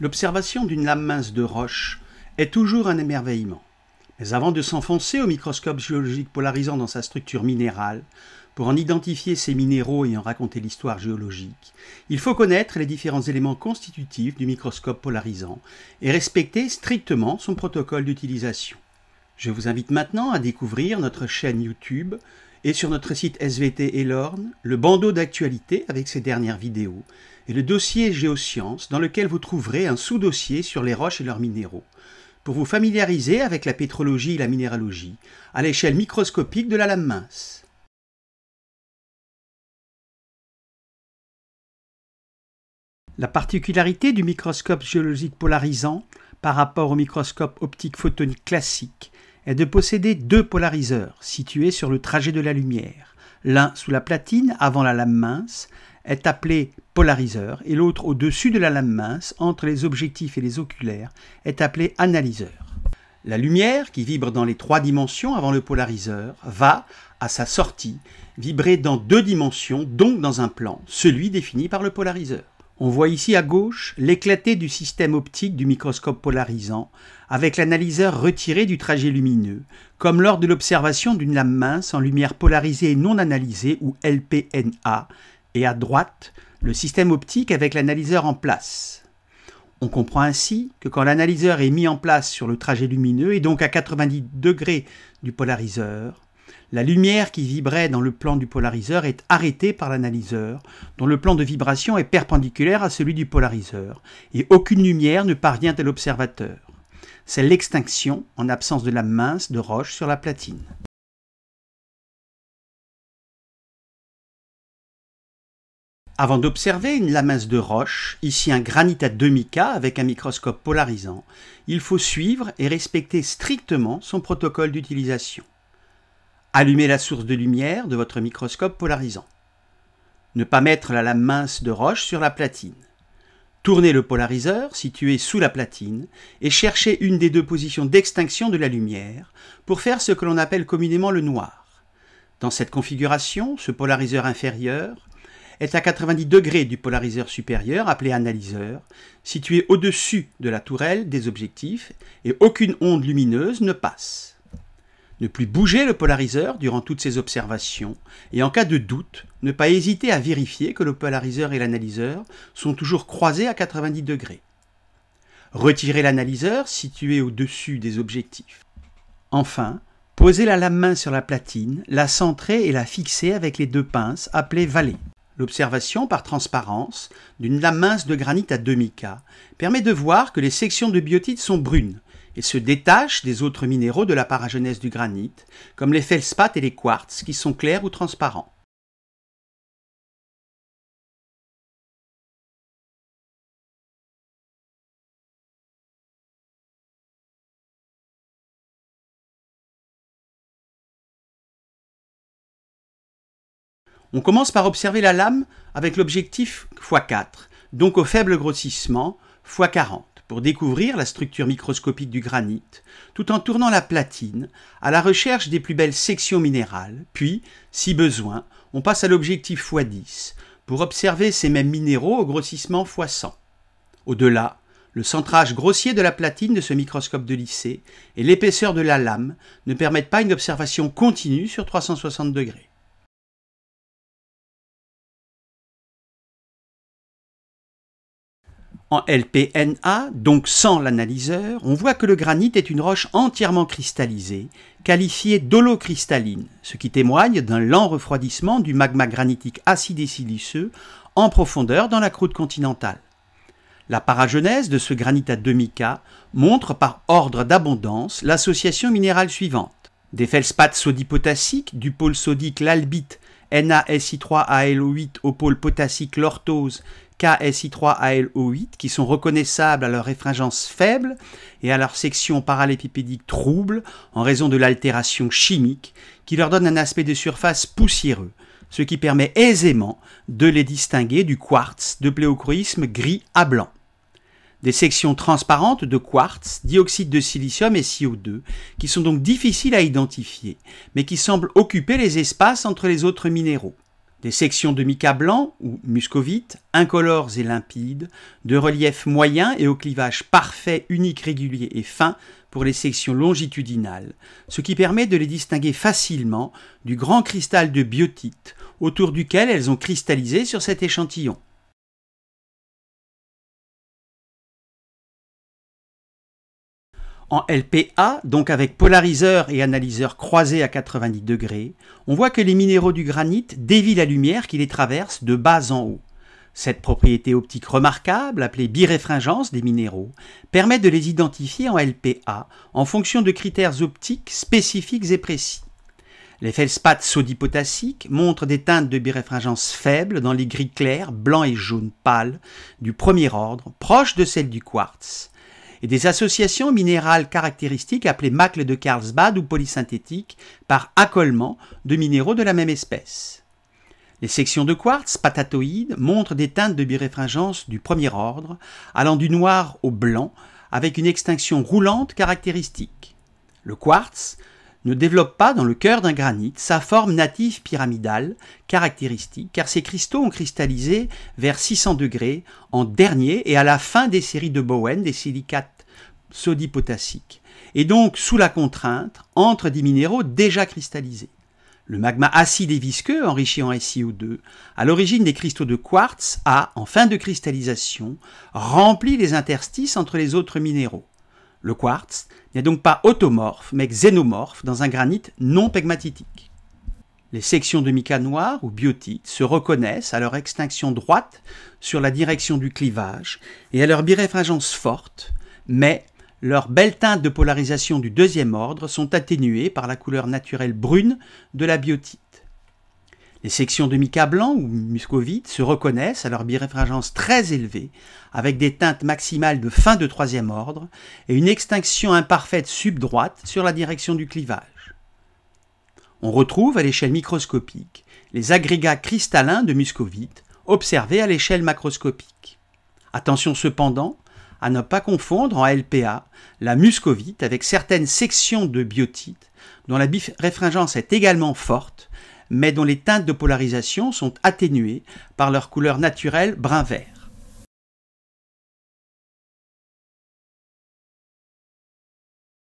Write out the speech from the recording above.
L'observation d'une lame mince de roche est toujours un émerveillement. Mais avant de s'enfoncer au microscope géologique polarisant dans sa structure minérale, pour en identifier ses minéraux et en raconter l'histoire géologique, il faut connaître les différents éléments constitutifs du microscope polarisant et respecter strictement son protocole d'utilisation. Je vous invite maintenant à découvrir notre chaîne YouTube et sur notre site SVT Elorn le bandeau d'actualité avec ses dernières vidéos et le dossier Géosciences dans lequel vous trouverez un sous-dossier sur les roches et leurs minéraux pour vous familiariser avec la pétrologie et la minéralogie à l'échelle microscopique de la lame mince. La particularité du microscope géologique polarisant par rapport au microscope optique photonique classique est de posséder deux polariseurs situés sur le trajet de la lumière. L'un sous la platine avant la lame mince est appelé polariseur et l'autre au-dessus de la lame mince entre les objectifs et les oculaires est appelé analyseur. La lumière qui vibre dans les trois dimensions avant le polariseur va, à sa sortie, vibrer dans deux dimensions, donc dans un plan, celui défini par le polariseur. On voit ici à gauche l'éclaté du système optique du microscope polarisant, avec l'analyseur retiré du trajet lumineux, comme lors de l'observation d'une lame mince en lumière polarisée non analysée ou LPNA, et à droite, le système optique avec l'analyseur en place. On comprend ainsi que quand l'analyseur est mis en place sur le trajet lumineux et donc à 90 degrés du polariseur, la lumière qui vibrait dans le plan du polariseur est arrêtée par l'analyseur, dont le plan de vibration est perpendiculaire à celui du polariseur, et aucune lumière ne parvient à l'observateur. C'est l'extinction en absence de la mince de roche sur la platine. Avant d'observer une lamasse de roche, ici un granit à demi k avec un microscope polarisant, il faut suivre et respecter strictement son protocole d'utilisation. Allumez la source de lumière de votre microscope polarisant. Ne pas mettre la lame mince de roche sur la platine. Tournez le polariseur situé sous la platine et cherchez une des deux positions d'extinction de la lumière pour faire ce que l'on appelle communément le noir. Dans cette configuration, ce polariseur inférieur est à 90 degrés du polariseur supérieur, appelé analyseur, situé au-dessus de la tourelle des objectifs, et aucune onde lumineuse ne passe ne plus bouger le polariseur durant toutes ces observations, et en cas de doute, ne pas hésiter à vérifier que le polariseur et l'analyseur sont toujours croisés à 90 degrés. Retirer l'analyseur situé au-dessus des objectifs. Enfin, posez la lame main sur la platine, la centrer et la fixer avec les deux pinces appelées vallées. L'observation par transparence d'une lame mince de granit à demi-K permet de voir que les sections de biotite sont brunes, et se détache des autres minéraux de la paragenèse du granit, comme les feldspaths et les quartz qui sont clairs ou transparents. On commence par observer la lame avec l'objectif x4, donc au faible grossissement x40 pour découvrir la structure microscopique du granit, tout en tournant la platine à la recherche des plus belles sections minérales, puis, si besoin, on passe à l'objectif x10 pour observer ces mêmes minéraux au grossissement x100. Au-delà, le centrage grossier de la platine de ce microscope de lycée et l'épaisseur de la lame ne permettent pas une observation continue sur 360 degrés. en LPNA, donc sans l'analyseur, on voit que le granit est une roche entièrement cristallisée, qualifiée d'holocristalline, ce qui témoigne d'un lent refroidissement du magma granitique acide et siliceux en profondeur dans la croûte continentale. La paragenèse de ce granit à demi-K montre par ordre d'abondance l'association minérale suivante. Des feldspaths sodipotassiques du pôle sodique l'albite NaSi3ALO8 au pôle potassique l'orthose KSI3ALO8 qui sont reconnaissables à leur réfringence faible et à leur section parallépipédique trouble en raison de l'altération chimique qui leur donne un aspect de surface poussiéreux, ce qui permet aisément de les distinguer du quartz de pléochroïsme gris à blanc des sections transparentes de quartz, dioxyde de silicium et CO2, qui sont donc difficiles à identifier, mais qui semblent occuper les espaces entre les autres minéraux. Des sections de mica blanc ou muscovite, incolores et limpides, de relief moyen et au clivage parfait, unique, régulier et fin pour les sections longitudinales, ce qui permet de les distinguer facilement du grand cristal de biotite autour duquel elles ont cristallisé sur cet échantillon. En LPA, donc avec polariseur et analyseur croisés à 90 degrés, on voit que les minéraux du granit dévient la lumière qui les traverse de bas en haut. Cette propriété optique remarquable, appelée biréfringence des minéraux, permet de les identifier en LPA en fonction de critères optiques spécifiques et précis. Les feldspats sodipotassiques montrent des teintes de biréfringence faibles dans les gris clairs, blancs et jaunes pâles du premier ordre, proches de celles du quartz et des associations minérales caractéristiques appelées macles de Carlsbad ou polysynthétiques par accolement de minéraux de la même espèce. Les sections de quartz patatoïdes montrent des teintes de biréfringence du premier ordre, allant du noir au blanc, avec une extinction roulante caractéristique. Le quartz, ne développe pas dans le cœur d'un granit sa forme native pyramidale, caractéristique, car ces cristaux ont cristallisé vers 600 degrés en dernier et à la fin des séries de Bowen des silicates sodipotassiques, et donc sous la contrainte entre des minéraux déjà cristallisés. Le magma acide et visqueux enrichi en SiO2, à l'origine des cristaux de quartz, a, en fin de cristallisation, rempli les interstices entre les autres minéraux. Le quartz n'est donc pas automorphe mais xénomorphe dans un granit non pegmatitique. Les sections de mica noire ou biotite se reconnaissent à leur extinction droite sur la direction du clivage et à leur biréfringence forte, mais leurs belles teintes de polarisation du deuxième ordre sont atténuées par la couleur naturelle brune de la biotite. Les sections de mica blanc ou muscovite se reconnaissent à leur birefringence très élevée, avec des teintes maximales de fin de troisième ordre et une extinction imparfaite subdroite sur la direction du clivage. On retrouve à l'échelle microscopique les agrégats cristallins de muscovite observés à l'échelle macroscopique. Attention cependant à ne pas confondre en LPA la muscovite avec certaines sections de biotite dont la biréfringence est également forte, mais dont les teintes de polarisation sont atténuées par leur couleur naturelle brun-vert.